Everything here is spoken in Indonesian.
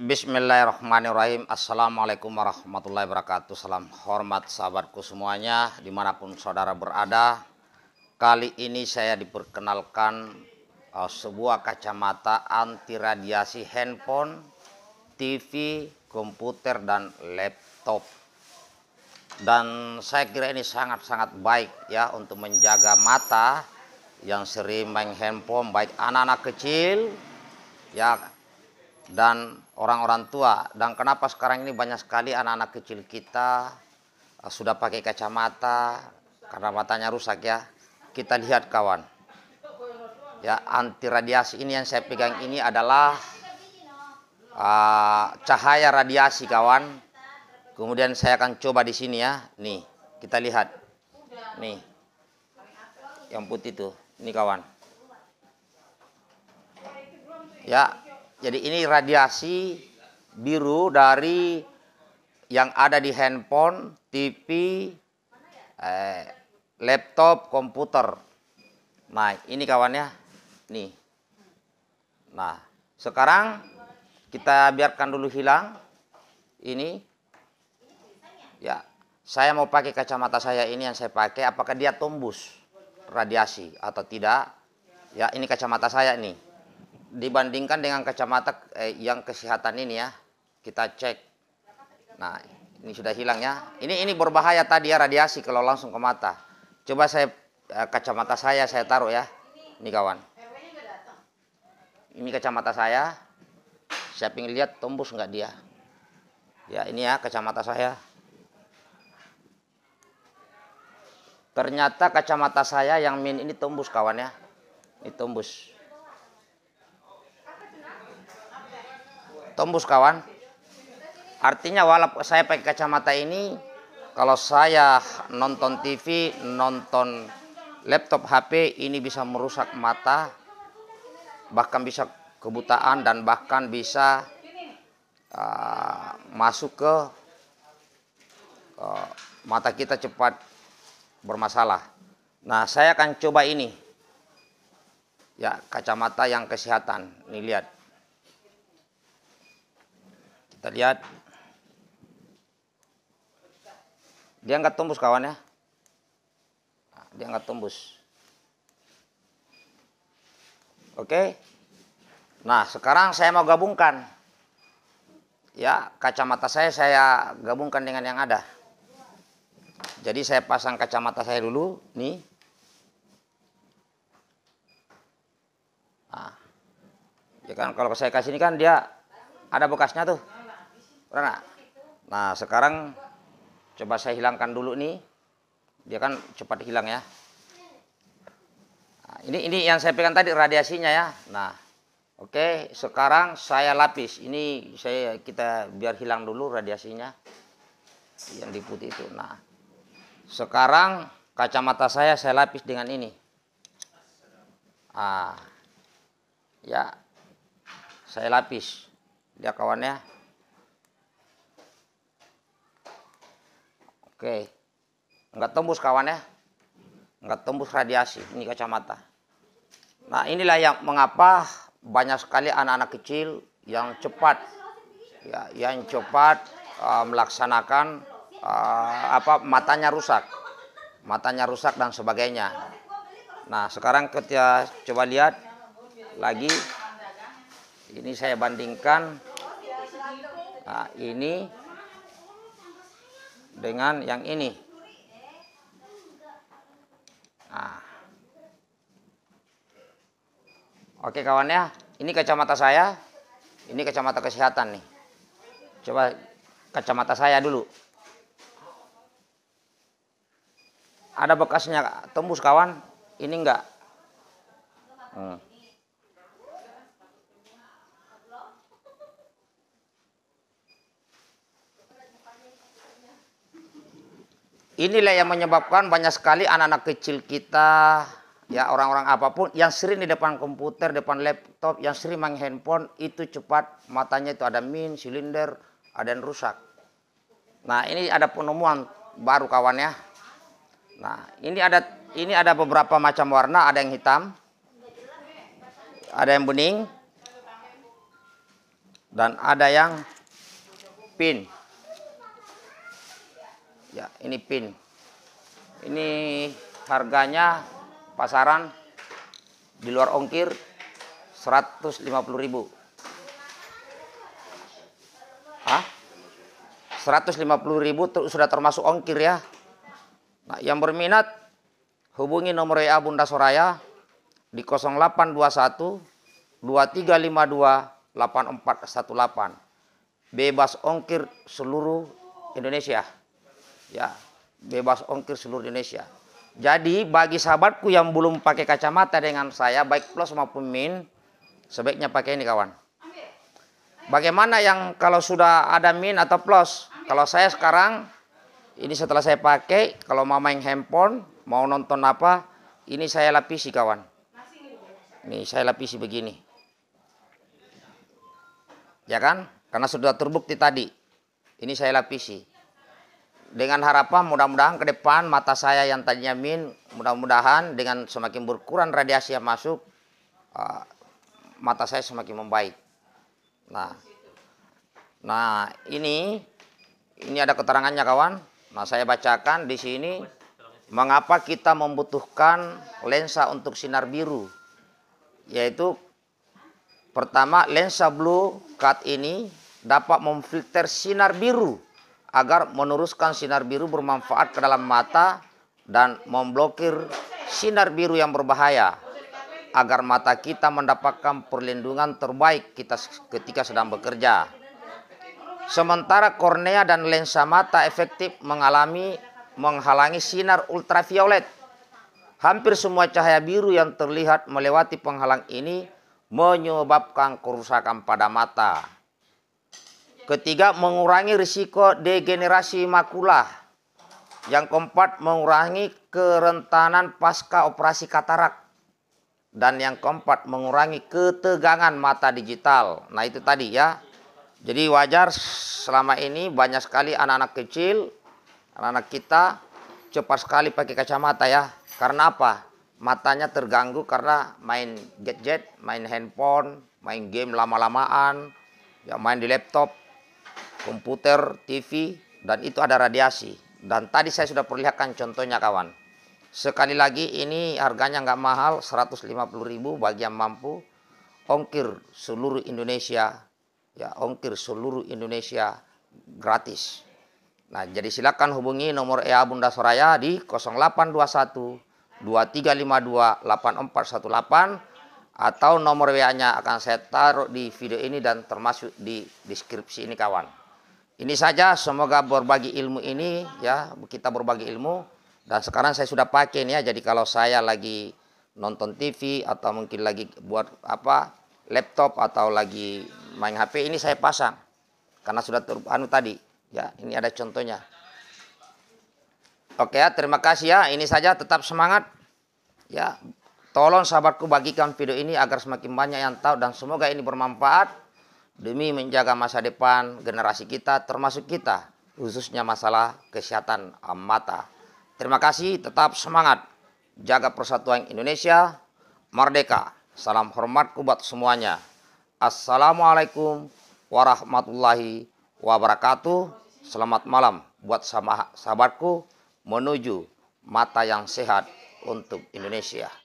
Bismillahirrahmanirrahim Assalamualaikum warahmatullahi wabarakatuh Salam hormat sahabatku semuanya Dimanapun saudara berada Kali ini saya diperkenalkan uh, Sebuah kacamata anti radiasi handphone TV, komputer, dan laptop Dan saya kira ini sangat-sangat baik ya Untuk menjaga mata Yang sering main handphone Baik anak-anak kecil Ya dan orang-orang tua. Dan kenapa sekarang ini banyak sekali anak-anak kecil kita eh, sudah pakai kacamata karena matanya rusak ya. Kita lihat kawan. Ya, anti radiasi ini yang saya pegang ini adalah uh, cahaya radiasi kawan. Kemudian saya akan coba di sini ya. Nih, kita lihat. Nih. Yang putih tuh. Ini kawan. Ya, jadi ini radiasi biru dari yang ada di handphone, TV, eh, laptop, komputer. Nah, ini kawannya, nih. Nah, sekarang kita biarkan dulu hilang. Ini, ya, saya mau pakai kacamata saya ini yang saya pakai. Apakah dia tembus radiasi atau tidak? Ya, ini kacamata saya nih dibandingkan dengan kacamata eh, yang kesehatan ini ya kita cek nah ini sudah hilang ya ini ini berbahaya tadi ya radiasi kalau langsung ke mata coba saya eh, kacamata saya saya taruh ya ini kawan ini kacamata saya saya ingin lihat tembus nggak dia ya ini ya kacamata saya ternyata kacamata saya yang min ini tembus kawan ya ini tembus Tembus kawan. Artinya walaupun saya pakai kacamata ini, kalau saya nonton TV, nonton laptop HP, ini bisa merusak mata, bahkan bisa kebutaan dan bahkan bisa uh, masuk ke uh, mata kita cepat bermasalah. Nah, saya akan coba ini. Ya, kacamata yang kesehatan. Nih lihat. Kita lihat. Dia nggak tumbus kawan ya. Nah, dia nggak tumbus. Oke. Nah, sekarang saya mau gabungkan. Ya, kacamata saya saya gabungkan dengan yang ada. Jadi saya pasang kacamata saya dulu, nih. Nah, ya kan kalau saya kasih ini kan dia ada bekasnya tuh. Udah Nah sekarang coba saya hilangkan dulu nih. Dia kan cepat hilang ya. Nah, ini ini yang saya pegang tadi radiasinya ya. Nah oke okay, sekarang saya lapis. Ini saya kita biar hilang dulu radiasinya yang di putih itu. Nah sekarang kacamata saya saya lapis dengan ini. Ah ya saya lapis. Dia kawannya. Oke. Enggak tembus kawan ya. Enggak tembus radiasi ini kacamata. Nah, inilah yang mengapa banyak sekali anak-anak kecil yang cepat ya, yang cepat uh, melaksanakan uh, apa matanya rusak. Matanya rusak dan sebagainya. Nah, sekarang kita coba lihat lagi ini saya bandingkan nah, ini dengan yang ini. Nah. Oke kawan ya, ini kacamata saya, ini kacamata kesehatan nih. Coba kacamata saya dulu. Ada bekasnya tembus kawan, ini enggak. Hmm. Inilah yang menyebabkan banyak sekali anak-anak kecil kita, ya orang-orang apapun yang sering di depan komputer, depan laptop, yang sering main handphone itu cepat matanya itu ada min, silinder, ada yang rusak. Nah, ini ada penemuan baru kawan ya. Nah, ini ada ini ada beberapa macam warna, ada yang hitam, ada yang bening, dan ada yang pink ya ini pin ini harganya pasaran di luar ongkir 150.000 ah 150.000 sudah termasuk ongkir ya nah yang berminat hubungi nomor WA Bunda Soraya di 0821 2352 8418 bebas ongkir seluruh Indonesia ya bebas ongkir seluruh Indonesia. Jadi bagi sahabatku yang belum pakai kacamata dengan saya baik plus maupun min sebaiknya pakai ini kawan. Bagaimana yang kalau sudah ada min atau plus? Kalau saya sekarang ini setelah saya pakai kalau mama yang handphone mau nonton apa ini saya lapisi kawan. Ini saya lapisi begini. Ya kan? Karena sudah terbukti tadi. Ini saya lapisi dengan harapan mudah-mudahan ke depan mata saya yang tadinya min mudah-mudahan dengan semakin berkurang radiasi yang masuk uh, mata saya semakin membaik. Nah, nah ini ini ada keterangannya kawan. Nah saya bacakan di sini mengapa kita membutuhkan lensa untuk sinar biru, yaitu pertama lensa blue cut ini dapat memfilter sinar biru agar meneruskan sinar biru bermanfaat ke dalam mata dan memblokir sinar biru yang berbahaya agar mata kita mendapatkan perlindungan terbaik kita ketika sedang bekerja. Sementara kornea dan lensa mata efektif mengalami menghalangi sinar ultraviolet. Hampir semua cahaya biru yang terlihat melewati penghalang ini menyebabkan kerusakan pada mata. Ketiga, mengurangi risiko degenerasi makula. Yang keempat, mengurangi kerentanan pasca operasi katarak. Dan yang keempat, mengurangi ketegangan mata digital. Nah, itu tadi ya. Jadi wajar selama ini banyak sekali anak-anak kecil, anak-anak kita cepat sekali pakai kacamata ya. Karena apa? Matanya terganggu karena main gadget, main handphone, main game lama-lamaan, ya main di laptop komputer, TV, dan itu ada radiasi. Dan tadi saya sudah perlihatkan contohnya kawan. Sekali lagi ini harganya nggak mahal, 150.000 bagi yang mampu. Ongkir seluruh Indonesia, ya ongkir seluruh Indonesia gratis. Nah, jadi silakan hubungi nomor EA Bunda Soraya di 0821 2352 8418 atau nomor WA-nya akan saya taruh di video ini dan termasuk di deskripsi ini kawan. Ini saja semoga berbagi ilmu ini ya, kita berbagi ilmu dan sekarang saya sudah pakai nih ya. Jadi kalau saya lagi nonton TV atau mungkin lagi buat apa laptop atau lagi main HP ini saya pasang karena sudah ter, anu tadi ya ini ada contohnya. Oke ya, terima kasih ya. Ini saja tetap semangat. Ya, tolong sahabatku bagikan video ini agar semakin banyak yang tahu dan semoga ini bermanfaat demi menjaga masa depan generasi kita termasuk kita khususnya masalah kesehatan mata. Terima kasih, tetap semangat. Jaga persatuan Indonesia, merdeka. Salam hormatku buat semuanya. Assalamualaikum warahmatullahi wabarakatuh. Selamat malam buat sahabatku menuju mata yang sehat untuk Indonesia.